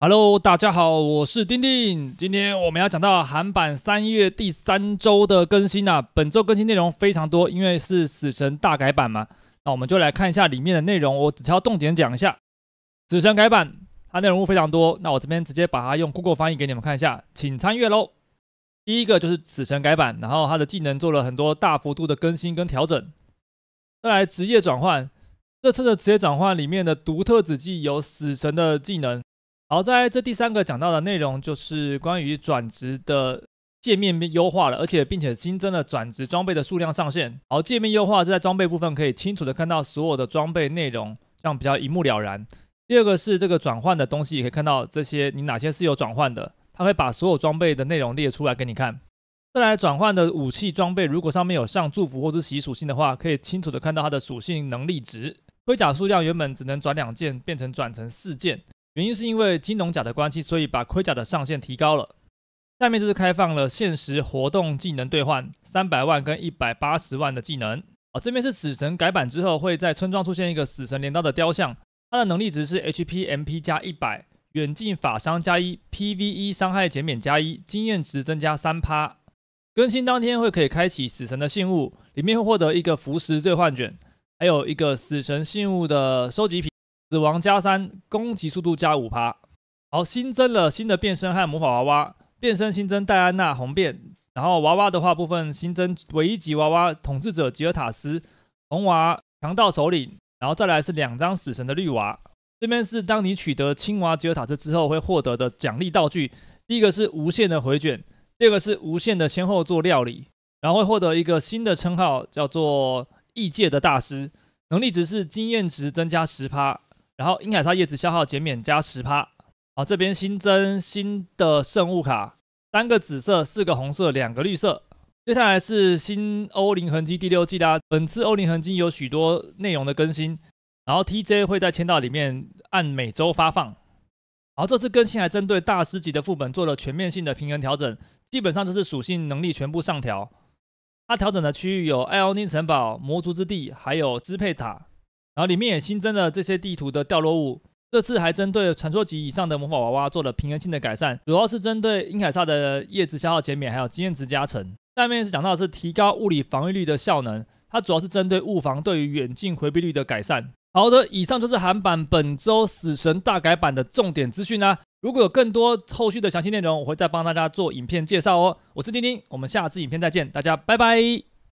Hello，大家好，我是丁丁。今天我们要讲到韩版三月第三周的更新啊。本周更新内容非常多，因为是死神大改版嘛。那我们就来看一下里面的内容，我只挑重点讲一下。死神改版，它内容物非常多。那我这边直接把它用 Google 翻译给你们看一下，请参阅喽。第一个就是死神改版，然后它的技能做了很多大幅度的更新跟调整。再来职业转换，这次的职业转换里面的独特子技有死神的技能。好，在这第三个讲到的内容就是关于转职的界面优化了，而且并且新增了转职装备的数量上限。好，界面优化是在装备部分可以清楚的看到所有的装备内容，这样比较一目了然。第二个是这个转换的东西，可以看到这些你哪些是有转换的，它会把所有装备的内容列出来给你看。再来转换的武器装备，如果上面有上祝福或是洗属性的话，可以清楚的看到它的属性能力值。盔甲数量原本只能转两件，变成转成四件。原因是因为金龙甲的关系，所以把盔甲的上限提高了。下面就是开放了限时活动技能兑换，三百万跟一百八十万的技能。啊，这边是死神改版之后会在村庄出现一个死神镰刀的雕像，它的能力值是 HP、MP 加一百，远近法伤加一，PVE 伤害减免加一，经验值增加三趴。更新当天会可以开启死神的信物，里面会获得一个符石兑换卷，还有一个死神信物的收集品。死亡加三，攻击速度加五趴。好，新增了新的变身和魔法娃娃。变身新增戴安娜红变，然后娃娃的话部分新增唯一级娃娃统治者吉尔塔斯红娃、强盗首领，然后再来是两张死神的绿娃。这边是当你取得青蛙吉尔塔斯之后会获得的奖励道具，第一个是无限的回卷，第二个是无限的先后做料理，然后会获得一个新的称号叫做异界的大师，能力值是经验值增加十趴。然后，阴海莎叶子消耗减免加十趴。好，这边新增新的圣物卡，三个紫色，四个红色，两个绿色。接下来是新欧零痕迹第六季啦。本次欧零痕迹有许多内容的更新，然后 TJ 会在签到里面按每周发放。然后这次更新还针对大师级的副本做了全面性的平衡调整，基本上就是属性能力全部上调。它调整的区域有艾欧尼城堡、魔族之地，还有支配塔。然后里面也新增了这些地图的掉落物，这次还针对传说级以上的魔法娃娃做了平衡性的改善，主要是针对英凯撒的叶子消耗减免，还有经验值加成。下面是讲到是提高物理防御率的效能，它主要是针对物防对于远近回避率的改善。好的，以上就是韩版本周死神大改版的重点资讯啦。如果有更多后续的详细内容，我会再帮大家做影片介绍哦。我是丁丁，我们下次影片再见，大家拜拜。